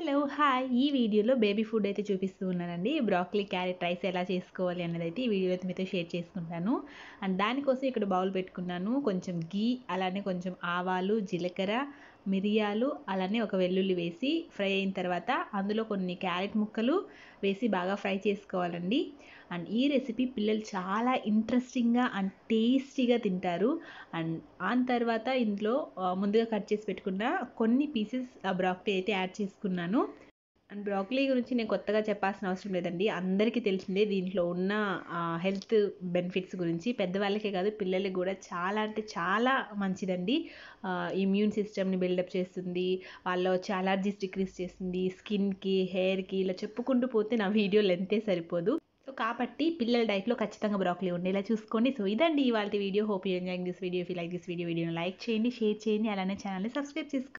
hello hi ఈ వీడియోలో baby food అయితే చూపిస్తూ ఉన్నానండి బ్రాక్లీ క్యారెట్ రైస్ ఎలా చేసుకోవాలి అన్నది అయితే ఈ వీడియో అయితే మీతో షేర్ చేసుకుంటాను అండ్ దానికోసం ఇక్కడ బౌల్ పెట్టుకున్నాను కొంచెం గీ అలానే కొంచెం ఆవాలు జీలకర్ర మిరియాలు అలానే ఒక వెల్లుల్లి వేసి ఫ్రై అయిన తర్వాత అందులో కొన్ని క్యారెట్ ముక్కలు వేసి బాగా ఫ్రై చేసుకోవాలండి అండ్ ఈ రెసిపీ పిల్లలు చాలా ఇంట్రెస్టింగ్గా అండ్ టేస్టీగా తింటారు అండ్ ఆ తర్వాత ఇందులో ముందుగా కట్ చేసి పెట్టుకున్న కొన్ని పీసెస్ బ్రాక్లీ అయితే యాడ్ చేసుకున్నాను అండ్ బ్రాకలీ గురించి నేను కొత్తగా చెప్పాల్సిన అవసరం లేదండి అందరికీ తెలిసిందే దీంట్లో ఉన్న హెల్త్ బెనిఫిట్స్ గురించి పెద్దవాళ్ళకే కాదు పిల్లలకి కూడా చాలా అంటే చాలా మంచిదండి ఇమ్యూన్ సిస్టమ్ని బిల్డప్ చేస్తుంది వాళ్ళ వచ్చే అలర్జీస్ డిక్రీస్ చేస్తుంది స్కిన్కి హెయిర్కి ఇలా చెప్పుకుంటూ పోతే నా వీడియో లెంతే సరిపోదు సో కాబట్టి పిల్లల డైట్లో ఖచ్చితంగా బ్రాకలీ ఉండేలా చూసుకోండి సో ఇదండి ఇవాళ video hope you enjoying this video feel like this video వీడియోని లైక్ చేయండి షేర్ చేయండి అలానే ఛానల్ని సబ్స్క్రైబ్ చేసుకోండి